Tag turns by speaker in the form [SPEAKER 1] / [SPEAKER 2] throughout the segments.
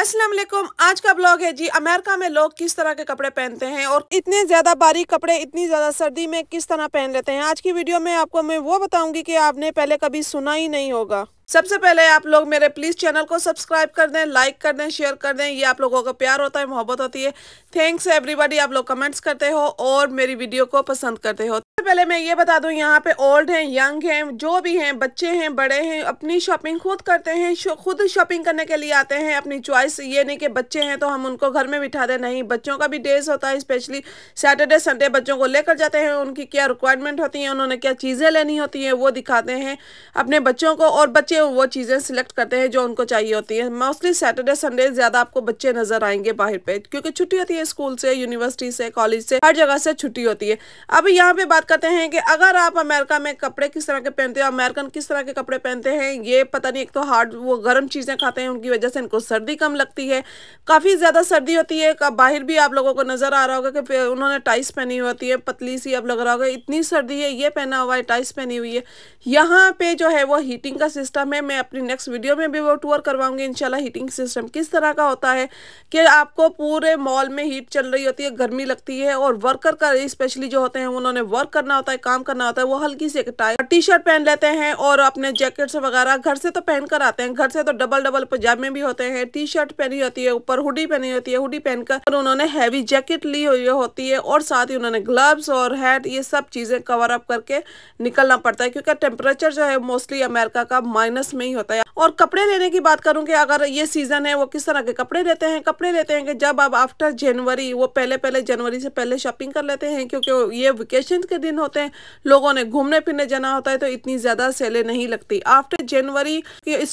[SPEAKER 1] अस्सलाम वालेकुम आज का ब्लॉग है जी अमेरिका में लोग किस तरह के कपड़े पहनते हैं और इतने ज्यादा बारीक कपड़े इतनी ज्यादा सर्दी में किस तरह पहन लेते हैं आज की वीडियो में आपको मैं वो बताऊंगी कि आपने पहले कभी सुना ही नहीं होगा सबसे पहले आप लोग मेरे प्लीज़ चैनल को सब्सक्राइब कर दें लाइक कर दें शेयर कर दें ये आप लोगों का प्यार होता है मोहब्बत होती है थैंक्स एवरीबॉडी आप लोग कमेंट्स करते हो और मेरी वीडियो को पसंद करते हो सबसे पहले मैं ये बता दूं यहाँ पे ओल्ड हैं यंग हैं जो भी हैं बच्चे हैं बड़े हैं अपनी शॉपिंग खुद करते हैं खुद शॉपिंग करने के लिए आते हैं अपनी च्वाइस ये नहीं कि बच्चे हैं तो हम उनको घर में बिठा दें नहीं बच्चों का भी डेज होता है स्पेशली सैटरडे संडे बच्चों को लेकर जाते हैं उनकी क्या रिक्वायरमेंट होती है उन्होंने क्या चीज़ें लेनी होती हैं वो दिखाते हैं अपने बच्चों को और बच्चे वो चीज़ें सिलेक्ट करते हैं जो उनको चाहिए होती है मोस्टली सैटरडे संडे ज़्यादा आपको बच्चे नजर आएंगे बाहर पे क्योंकि छुट्टी होती है स्कूल से यूनिवर्सिटी से कॉलेज से हर जगह से छुट्टी होती है अब यहाँ पे बात करते हैं कि अगर आप अमेरिका में कपड़े किस तरह के पहनते हो अमेरिकन किस तरह के कपड़े पहनते हैं ये पता नहीं एक तो हार्ड वो गर्म चीज़ें खाते हैं उनकी वजह से इनको सर्दी कम लगती है काफ़ी ज़्यादा सर्दी होती है बाहर भी आप लोगों को नज़र आ रहा होगा कि उन्होंने टाइस पहनी होती है पतली सी अब लग रहा होगा इतनी सर्दी है ये पहना हुआ है टाइस पहनी हुई है यहाँ पे जो है वो हीटिंग का सिस्टम में मैं अपनी नेक्स्ट वीडियो में भी वो टूर करवाऊंगी इंशाल्लाह हीटिंग सिस्टम किस तरह का होता है कि आपको पूरे मॉल में हीट चल रही होती है गर्मी लगती है और वर्कर का स्पेशली जो होते हैं उन्होंने वर्क करना होता है काम करना होता है वो हल्की सी टी शर्ट पहन लेते हैं और अपने जैकेट्स वगैरह घर से तो पहन कर आते हैं घर से तो डबल डबल पजामे भी होते हैं टी शर्ट पहनी होती है ऊपर हुडी पहनी होती है हुडी पहनकर और उन्होंने हैवी जैकेट ली हुई होती है और साथ ही उन्होंने ग्लव्स और हैट ये सब चीज़ें कवर अप करके निकलना पड़ता है क्योंकि टेम्परेचर जो है मोस्टली अमेरिका का माइनस माइनस में ही होता है और कपड़े लेने की बात करूँ कि अगर ये सीज़न है वो किस तरह के कपड़े लेते हैं कपड़े लेते हैं कि जब आप आफ्टर जनवरी वो पहले पहले जनवरी से पहले शॉपिंग कर लेते हैं क्योंकि ये वेकेशन के दिन होते हैं लोगों ने घूमने फिरने जाना होता है तो इतनी ज़्यादा सेलें नहीं लगती आफ्टर जनवरी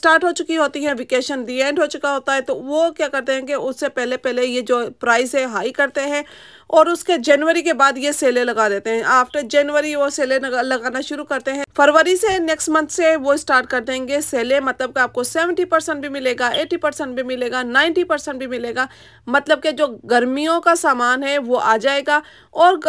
[SPEAKER 1] स्टार्ट हो चुकी होती है वेकेशन दी एंड हो चुका होता है तो वो क्या करते हैं कि उससे पहले पहले ये जो प्राइस है हाई करते हैं और उसके जनवरी के बाद ये सेलें लगा देते हैं आफ्टर जनवरी वो सेलें लगाना शुरू करते हैं फरवरी से नेक्स्ट मंथ से वो स्टार्ट कर देंगे सेलें मतलब पे तो आपको 70 परसेंट भी मिलेगा 80 परसेंट भी मिलेगा 90 परसेंट भी मिलेगा मतलब कि जो गर्मियों का सामान है वो आ जाएगा और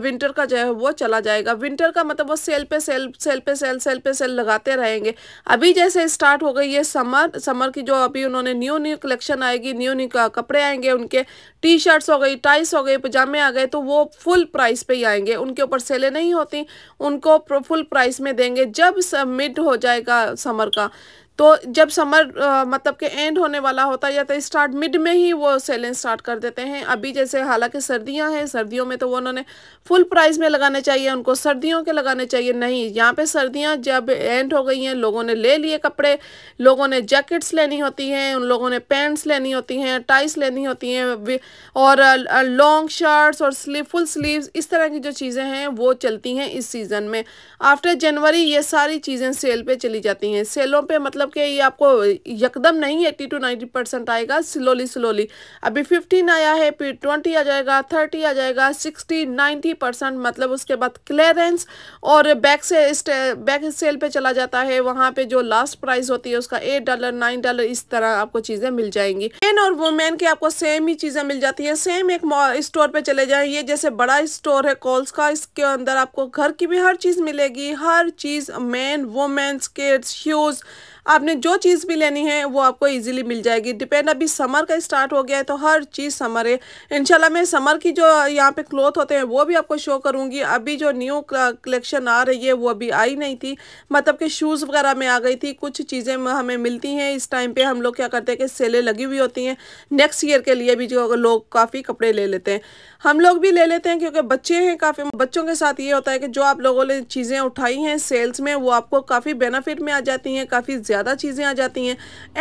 [SPEAKER 1] विंटर का जो है वो चला जाएगा विंटर का मतलब वो सेल पे सेल सेल पे सेल सेल पे सेल लगाते रहेंगे अभी जैसे स्टार्ट हो गई है समर समर की जो अभी उन्होंने न्यू न्यू कलेक्शन आएगी न्यू न्यू कपड़े आएंगे उनके टी शर्ट्स हो गई टाइस हो गई पजामे आ गए तो वो फुल प्राइस पे ही आएंगे उनके ऊपर सेलें नहीं होती उनको फुल प्राइस में देंगे जब मिड हो जाएगा समर का तो जब समर आ, मतलब के एंड होने वाला होता है या तो स्टार्ट मिड में ही वो सेलिंग स्टार्ट कर देते हैं अभी जैसे हालांकि सर्दियां हैं सर्दियों में तो वो उन्होंने फुल प्राइस में लगाने चाहिए उनको सर्दियों के लगाने चाहिए नहीं यहाँ पे सर्दियां जब एंड हो गई हैं लोगों ने ले लिए कपड़े लोगों ने जैकेट्स लेनी होती हैं उन लोगों ने पैंट्स लेनी होती हैं टाइस लेनी होती हैं और लॉन्ग शर्ट्स और स्लीव फुल स्लीव इस तरह की जो चीज़ें हैं वो चलती हैं इस सीज़न में आफ्टर जनवरी ये सारी चीज़ें सेल पर चली जाती हैं सेलों पर मतलब मतलब कि ये आपको यकदम नहीं एट्टी टू नाइन्टी परसेंट आएगा स्लोली स्लोली अभी फिफ्टीन आया है फिर ट्वेंटी आ जाएगा थर्टी आ जाएगा सिक्सटी नाइन्टी परसेंट मतलब उसके बाद क्लियरेंस और बैक से बैक सेल पे चला जाता है वहाँ पे जो लास्ट प्राइस होती है उसका एट डॉलर नाइन डॉलर इस तरह आपको चीज़ें मिल जाएंगी मैन और वुमेन की आपको सेम ही चीज़ें मिल जाती हैं सेम एक स्टोर पर चले जाएं ये जैसे बड़ा स्टोर है कॉल्स का इसके अंदर आपको घर की भी हर चीज़ मिलेगी हर चीज़ मैन वुमेन्स किड्स शूज़ आपने जो चीज़ भी लेनी है वो आपको ईजिली मिल जाएगी डिपेंड अभी समर का स्टार्ट हो गया है तो हर चीज़ समर है इनशाला मैं समर की जो यहाँ पे क्लोथ होते हैं वो भी आपको शो करूँगी अभी जो न्यू कलेक्शन आ रही है वो अभी आई नहीं थी मतलब कि शूज़ वगैरह में आ गई थी कुछ चीज़ें हमें मिलती हैं इस टाइम पर हम लोग क्या करते हैं कि सेलें लगी हुई होती हैं नेक्स्ट ईयर के लिए भी जो लोग काफ़ी कपड़े ले लेते हैं हम लोग भी ले लेते हैं क्योंकि बच्चे हैं काफ़ी बच्चों के साथ ये होता है कि जो आप लोगों ने चीज़ें उठाई हैं सेल्स में वो आपको काफ़ी बेनिफिट में आ जाती हैं काफ़ी ज़्यादा चीज़ें आ जाती हैं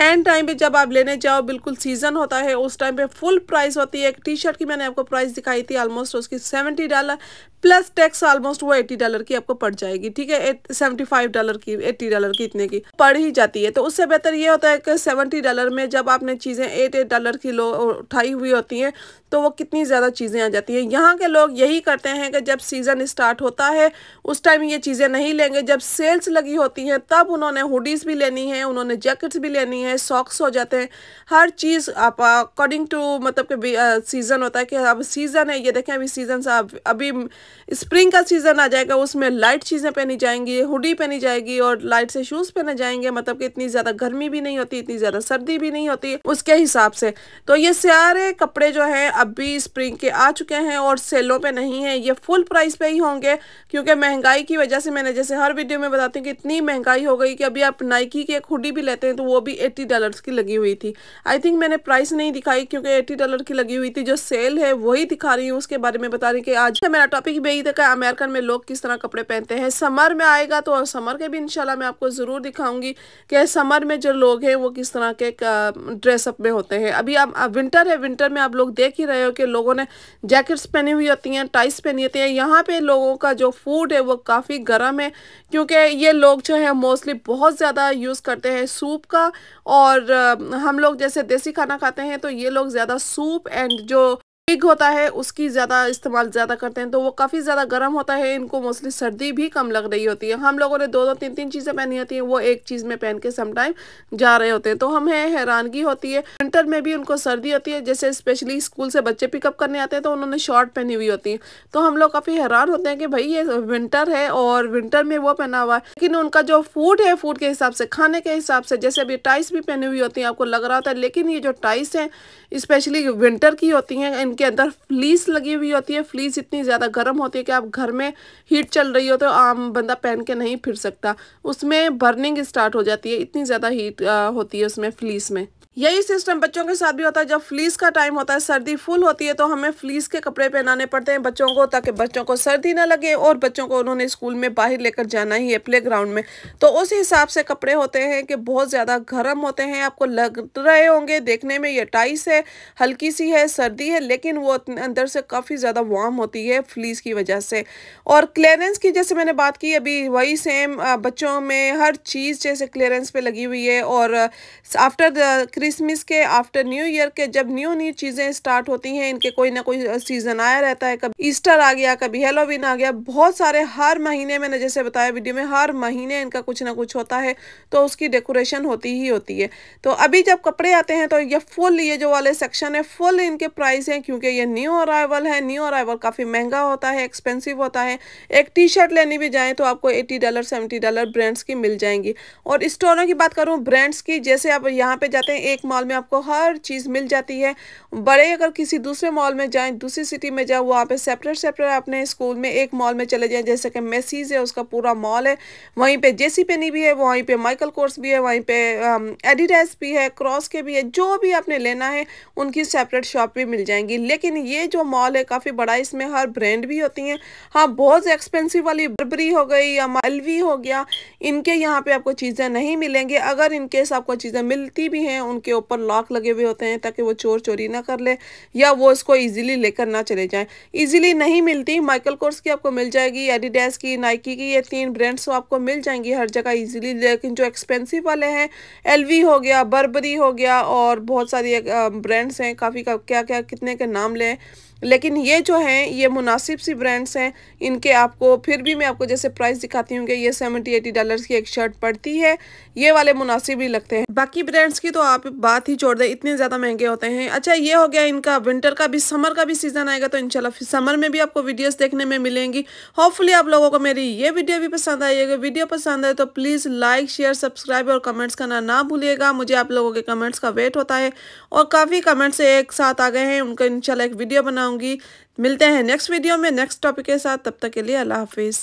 [SPEAKER 1] एंड टाइम पे जब आप लेने जाओ बिल्कुल सीज़न होता है उस टाइम पे फुल प्राइस होती है एक टी शर्ट की मैंने आपको प्राइस दिखाई थी ऑलमोस्ट उसकी seventy dollar plus tax almost वो एट्टी डॉलर की आपको पड़ जाएगी ठीक है सेवेंटी फाइव डॉलर की एट्टी डॉलर की इतने की पड़ ही जाती है तो उससे बेहतर ये होता है कि सेवेंटी डॉलर में जब आपने चीज़ें एट एट डॉलर की लो उठाई हुई होती हैं तो वो कितनी ज़्यादा चीज़ें आ जाती हैं यहाँ के लोग यही करते हैं कि जब सीज़न स्टार्ट होता है उस टाइम ये चीज़ें नहीं लेंगे जब सेल्स लगी होती हैं तब उन्होंने हुडीज़ भी लेनी लेनी है उन्होंने जैकेट्स भी लेनी है सॉक्स हो जाते हैं हर चीज़ आप अकॉर्डिंग टू मतलब कि सीज़न होता है कि अब सीज़न है ये देखें अभी सीज़न सा अभी स्प्रिंग का सीज़न आ जाएगा उसमें लाइट चीज़ें पहनी जाएंगी हुडी पहनी जाएगी और लाइट से शूज़ पहने जाएंगे मतलब कि इतनी ज़्यादा गर्मी भी नहीं होती इतनी ज़्यादा सर्दी भी नहीं होती उसके हिसाब से तो ये सारे कपड़े जो हैं अभी स्प्रिंग के आ चुके हैं और सेलों पर नहीं है ये फुल प्राइस पर ही होंगे क्योंकि महंगाई की वजह से मैंने जैसे हर वीडियो में बताती हूँ कि इतनी महंगाई हो गई कि अभी आप नाइकी की एक हुडी भी लेते हैं तो वो भी एट्टी डॉलर्स की लगी हुई थी आई थिंक मैंने प्राइस नहीं दिखाई क्योंकि एट्टी डॉलर की लगी हुई थी जो सेल है वही दिखा रही हूँ उसके बारे में बता रही कि आज मेरा टॉपिक भी यही था अमेरिकन में लोग किस तरह कपड़े पहनते हैं समर में आएगा तो समर के भी इनशाला मैं आपको ज़रूर दिखाऊंगी कि समर में जो लोग हैं वो किस तरह के ड्रेसअप में होते हैं अभी आप विंटर है विंटर में आप लोग देख ही रहे हो कि लोगों ने जैकेट्स पहनी हुई होती हैं टाइस पहनी होती हैं यहाँ पे लोगों का जो फूड है वो काफ़ी गर्म है क्योंकि ये लोग जो है मोस्टली बहुत ज़्यादा यूज़ यूज़ करते हैं सूप का और हम लोग जैसे देसी खाना खाते हैं तो ये लोग ज़्यादा सूप एंड जो पिग होता है उसकी ज़्यादा इस्तेमाल ज़्यादा करते हैं तो वो काफ़ी ज़्यादा गर्म होता है इनको मोस्टली सर्दी भी कम लग रही होती है हम लोगों ने दो दो तीन तीन चीज़ें पहनी होती हैं वो एक चीज़ में पहन के समटाइम जा रहे होते हैं तो हमें हैरानगी होती है विंटर में भी उनको सर्दी होती है जैसे स्पेशली स्कूल से बच्चे पिकअप करने आते हैं तो उन्होंने शॉर्ट पहनी हुई होती है तो हम लोग काफ़ी हैरान होते हैं कि भाई ये विंटर है और विंटर में वो पहना हुआ है लेकिन उनका जो फूड है फूड के हिसाब से खाने के हिसाब से जैसे अभी टाइस भी पहनी हुई होती हैं आपको लग रहा होता है लेकिन ये जो टाइस हैं स्पेशली विंटर की होती हैं इनके अंदर फ्लीस लगी हुई होती है फ्लीस इतनी ज़्यादा गर्म होती है कि आप घर में हीट चल रही हो तो आम बंदा पहन के नहीं फिर सकता उसमें बर्निंग स्टार्ट हो जाती है इतनी ज़्यादा हीट होती है उसमें फ्लीस में यही सिस्टम बच्चों के साथ भी होता है जब फ्लीस का टाइम होता है सर्दी फुल होती है तो हमें फ्लीस के कपड़े पहनाने पड़ते हैं बच्चों को ताकि बच्चों को सर्दी ना लगे और बच्चों को उन्होंने स्कूल में बाहर लेकर जाना ही है प्ले ग्राउंड में तो उस हिसाब से कपड़े होते हैं कि बहुत ज़्यादा गर्म होते हैं आपको लग रहे होंगे देखने में ये टाइस है हल्की सी है सर्दी है लेकिन लेकिन वो अं-, अंदर से काफ़ी ज़्यादा वार्म होती है फ्लीस की वजह से और क्लियरेंस की जैसे मैंने बात की अभी वही सेम बच्चों में हर चीज़ जैसे क्लियरेंस पे लगी हुई है और आफ्टर क्रिसमस के आफ्टर न्यू ईयर के जब न्यू न्यू चीज़ें स्टार्ट होती हैं इनके कोई ना कोई सीज़न आया रहता है कभी ईस्टर आ गया कभी हेलोविन आ गया बहुत सारे हर महीने मैंने जैसे बताया वीडियो में हर महीने इनका कुछ ना कुछ होता है तो उसकी डेकोरेशन होती ही होती है तो अभी जब कपड़े आते हैं तो ये फुल ये जो वाले सेक्शन है फुल इनके प्राइस हैं क्योंकि ये न्यू अराइवल है न्यू अराइवल काफ़ी महंगा होता है एक्सपेंसिव होता है एक टी शर्ट लेने भी जाएँ तो आपको eighty dollar seventy dollar brands की मिल जाएंगी और स्टोरों की बात करूँ ब्रांड्स की जैसे आप यहाँ पर जाते हैं एक मॉल में आपको हर चीज़ मिल जाती है बड़े अगर किसी दूसरे मॉल में जाएँ दूसरी सिटी में जाओ वहाँ पर सेपरेट सेपरेट अपने स्कूल में एक मॉल में चले जाएँ जैसे कि मेसीज है उसका पूरा मॉल है वहीं पर जेसी पेनी भी है वहीं पर माइकल कोर्स भी है वहीं पर एडिडास um, भी है क्रॉस के भी है जो भी आपने लेना है उनकी सेपरेट शॉप भी मिल जाएंगी लेकिन ये जो मॉल है काफ़ी बड़ा इसमें हर ब्रांड भी होती हैं हाँ बहुत एक्सपेंसिव वाली बर्बरी हो गई या मलवी हो गया इनके यहाँ पे आपको चीज़ें नहीं मिलेंगी अगर इनके आपको चीज़ें मिलती भी हैं उनके ऊपर लॉक लगे हुए होते हैं ताकि वो चोर चोरी ना कर ले या वो इसको ईजिली लेकर ना चले जाएँ ईजिली नहीं मिलती माइकल कोर्स की आपको मिल जाएगी एडिडेस की नाइकी की ये तीन ब्रांड्स तो आपको मिल जाएंगी हर जगह ईजिली लेकिन जो एक्सपेंसिव वाले हैं एलवी हो गया बर्बरी हो गया और बहुत सारी ब्रांड्स हैं काफ़ी क्या क्या कितने के नाम लें लेकिन ये जो हैं ये मुनासिब सी ब्रांड्स हैं इनके आपको फिर भी मैं आपको जैसे प्राइस दिखाती हूँ कि ये सेवेंटी एटी डॉलर्स की एक शर्ट पड़ती है ये वाले मुनासिब ही लगते हैं बाकी ब्रांड्स की तो आप बात ही छोड़ दें इतने ज़्यादा महंगे होते हैं अच्छा ये हो गया इनका विंटर का भी समर का भी सीज़न आएगा तो इनशाला समर में भी आपको वीडियोज़ देखने में मिलेंगी होपफुली आप लोगों को मेरी ये वीडियो भी पसंद आई अगर वीडियो पसंद आए तो प्लीज़ लाइक शेयर सब्सक्राइब और कमेंट्स करना ना भूलिएगा मुझे आप लोगों के कमेंट्स का वेट होता है और काफ़ी कमेंट्स एक साथ आ गए हैं उनका इनशाला एक वीडियो बनाऊँ आऊँगी मिलते हैं नेक्स्ट वीडियो में नेक्स्ट टॉपिक के साथ तब तक के लिए अल्लाह हाफिज़